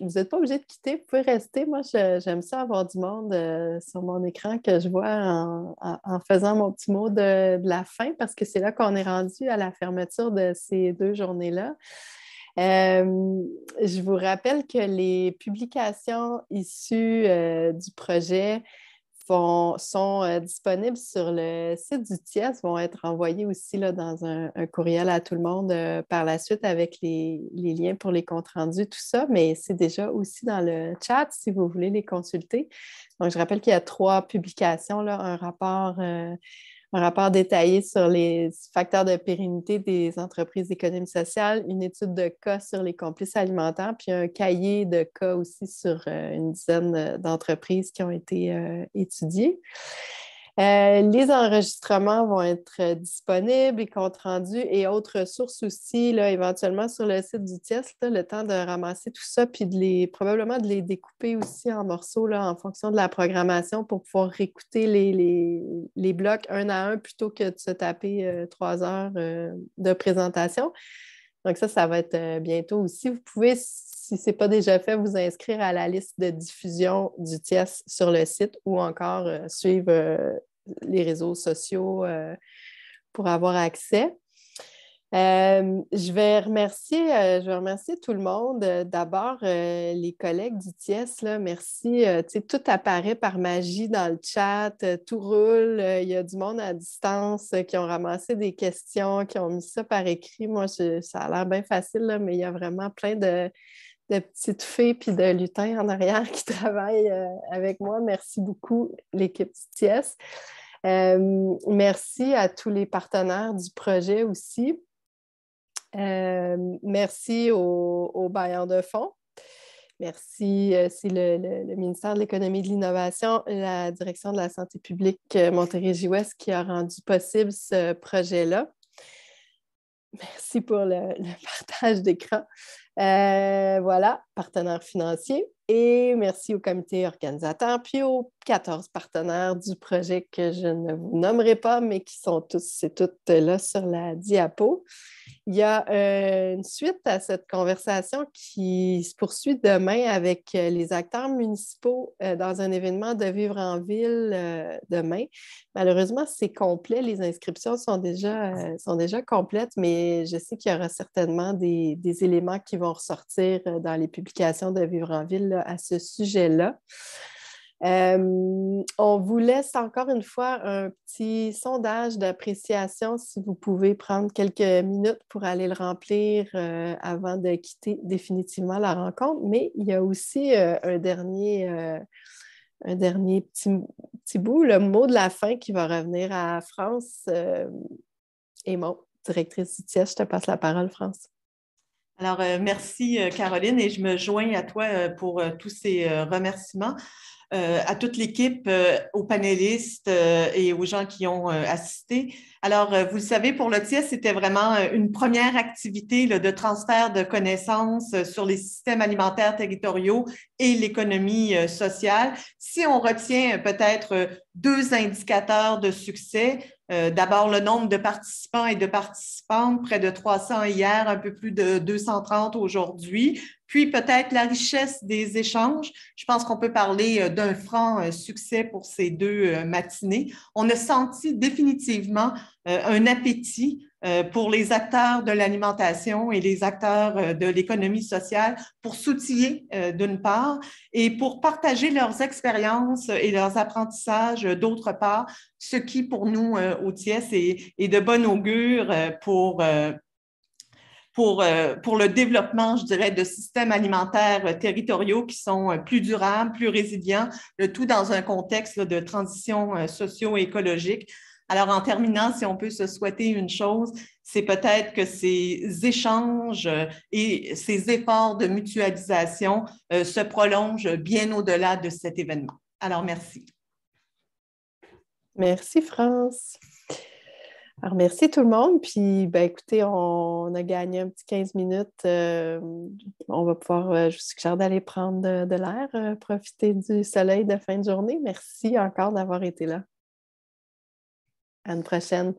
Vous n'êtes pas obligé de quitter, vous pouvez rester. Moi, j'aime ça avoir du monde euh, sur mon écran que je vois en, faisant mon petit mot de, la fin parce que c'est là qu'on est rendu à la fermeture de ces deux journées-là. Euh, je vous rappelle que les publications issues euh, du projet sont euh, disponibles sur le site du TIES, vont être envoyés aussi là, dans un, courriel à tout le monde euh, par la suite avec les, liens pour les comptes rendus, tout ça, mais c'est déjà aussi dans le chat si vous voulez les consulter. Donc, je rappelle qu'il y a trois publications, là, un rapport euh, un rapport détaillé sur les facteurs de pérennité des entreprises d'économie sociale, une étude de cas sur les complices alimentaires, puis un cahier de cas aussi sur euh, une dizaine euh, d'entreprises qui ont été euh, étudiées. Euh, les enregistrements vont être euh, disponibles, les comptes rendus et autres sources aussi, là, éventuellement sur le site du TIES, le temps de ramasser tout ça, puis de les, probablement de les découper aussi en morceaux là, en fonction de la programmation pour pouvoir réécouter les, les, blocs un à un plutôt que de se taper euh, trois heures de présentation. Donc ça, ça va être bientôt aussi. Vous pouvez, si ce n'est pas déjà fait, vous inscrire à la liste de diffusion du TIES sur le site ou encore suivre les réseaux sociaux euh, pour avoir accès. Euh, je, vais remercier, euh, je tout le monde. D'abord, les collègues du TIES, là, merci. tout apparaît par magie dans le chat, tout roule. Il y a du monde à distance qui ont ramassé des questions, qui ont mis ça par écrit. Moi, ça a l'air bien facile, mais il y a vraiment plein de, de petites fées puis de Lutin en arrière qui travaillent euh, avec moi. Merci beaucoup, l'équipe TIES. Euh, merci à tous les partenaires du projet aussi. Euh, merci aux, bailleurs de fonds. Merci, c'est le, ministère de l'Économie et de l'Innovation, la Direction de la Santé publique Montérégie-Ouest qui a rendu possible ce projet-là. Merci pour le partage d'écran. Euh, voilà, partenaire financier. Et merci au comité organisateur, 14 partenaires du projet que je ne vous nommerai pas, mais qui sont tous, c'est toutes euh, là sur la diapo. Il y a euh, une suite à cette conversation qui se poursuit demain avec euh, les acteurs municipaux dans un événement de Vivre en Ville demain. Malheureusement, c'est complet. Les inscriptions sont déjà, sont déjà complètes, mais je sais qu'il y aura certainement des, éléments qui vont ressortir dans les publications de Vivre en Ville à ce sujet-là. Euh, on vous laisse encore une fois un petit sondage d'appréciation si vous pouvez prendre quelques minutes pour aller le remplir euh, avant de quitter définitivement la rencontre. Mais il y a aussi euh, un dernier un dernier petit, bout, le mot de la fin qui va revenir à France. et mon directrice du TIES, je te passe la parole, France. Alors, merci Caroline et je me joins à toi pour tous ces remerciements. Euh, à toute l'équipe, euh, aux panélistes euh, et aux gens qui ont assisté. Alors, vous le savez, pour le TIES, c'était vraiment une première activité là, de transfert de connaissances sur les systèmes alimentaires territoriaux et l'économie sociale. Si on retient peut-être deux indicateurs de succès, d'abord le nombre de participants et de participantes, près de 300 hier, un peu plus de 230 aujourd'hui, puis peut-être la richesse des échanges. Je pense qu'on peut parler euh, d'un franc euh, succès pour ces deux euh, matinées. On a senti définitivement un appétit pour les acteurs de l'alimentation et les acteurs de l'économie sociale pour s'outiller d'une part et pour partager leurs expériences et leurs apprentissages d'autre part, ce qui pour nous au TIES est, de bon augure pour, pour, euh, pour le développement, je dirais, de systèmes alimentaires euh, territoriaux qui sont euh, plus durables, plus résilients, le tout dans un contexte de transition socio-écologique. Alors, en terminant, si on peut se souhaiter une chose, c'est peut-être que ces échanges et ces efforts de mutualisation se prolongent bien au-delà de cet événement. Alors, merci. Merci, France. Alors, merci tout le monde. Puis, ben, écoutez, on, a gagné un petit 15 minutes. Euh, on va pouvoir, euh, je vous suggère d'aller prendre de, l'air, euh, profiter du soleil de fin de journée. Merci encore d'avoir été là. À une prochaine.